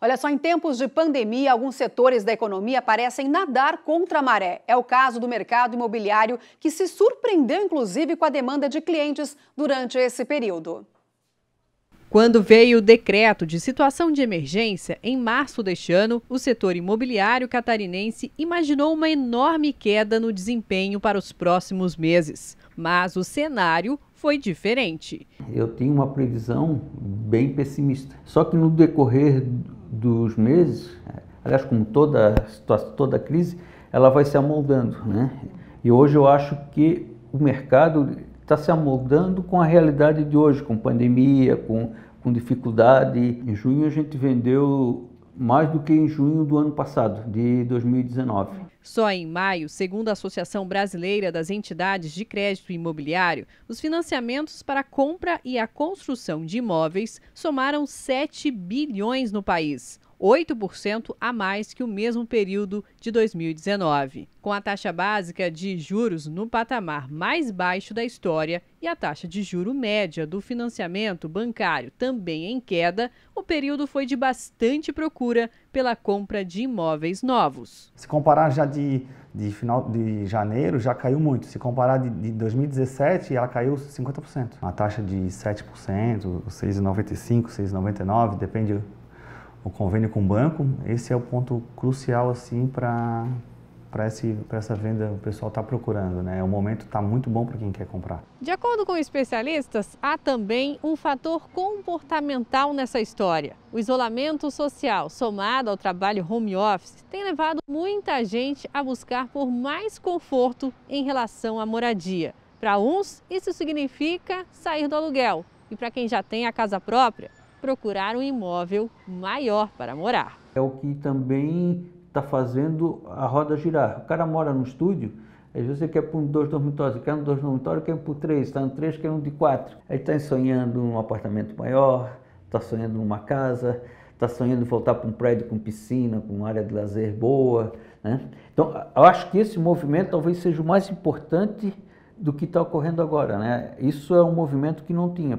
Olha só, em tempos de pandemia, alguns setores da economia parecem nadar contra a maré. É o caso do mercado imobiliário, que se surpreendeu inclusive com a demanda de clientes durante esse período. Quando veio o decreto de situação de emergência, em março deste ano, o setor imobiliário catarinense imaginou uma enorme queda no desempenho para os próximos meses. Mas o cenário foi diferente. Eu tinha uma previsão bem pessimista. Só que no decorrer dos meses, aliás, como toda situação, toda crise, ela vai se amoldando, né? E hoje eu acho que o mercado está se amoldando com a realidade de hoje, com pandemia, com, com dificuldade. Em junho a gente vendeu mais do que em junho do ano passado, de 2019. Só em maio, segundo a Associação Brasileira das Entidades de Crédito Imobiliário, os financiamentos para a compra e a construção de imóveis somaram 7 bilhões no país, 8% a mais que o mesmo período de 2019, com a taxa básica de juros no patamar mais baixo da história e a taxa de juro média do financiamento bancário também em queda, o período foi de bastante procura pela compra de imóveis novos. Se comparar já de, de final de janeiro, já caiu muito. Se comparar de, de 2017, ela caiu 50%. Uma taxa de 7%, 6,95, 6,99, depende o convênio com o banco, esse é o ponto crucial assim para para essa venda o pessoal está procurando, né? O momento está muito bom para quem quer comprar. De acordo com especialistas, há também um fator comportamental nessa história. O isolamento social, somado ao trabalho home office, tem levado muita gente a buscar por mais conforto em relação à moradia. Para uns, isso significa sair do aluguel. E para quem já tem a casa própria, procurar um imóvel maior para morar. É o que também está fazendo a roda girar. O cara mora no estúdio, às vezes ele quer por dois dormitórios, quer um dois dormitórios, quer um por três, está no três, quer um de quatro. Ele está sonhando um apartamento maior, está sonhando uma casa, está sonhando voltar para um prédio com piscina, com área de lazer boa. Né? Então, eu acho que esse movimento talvez seja o mais importante do que está ocorrendo agora. Né? Isso é um movimento que não tinha.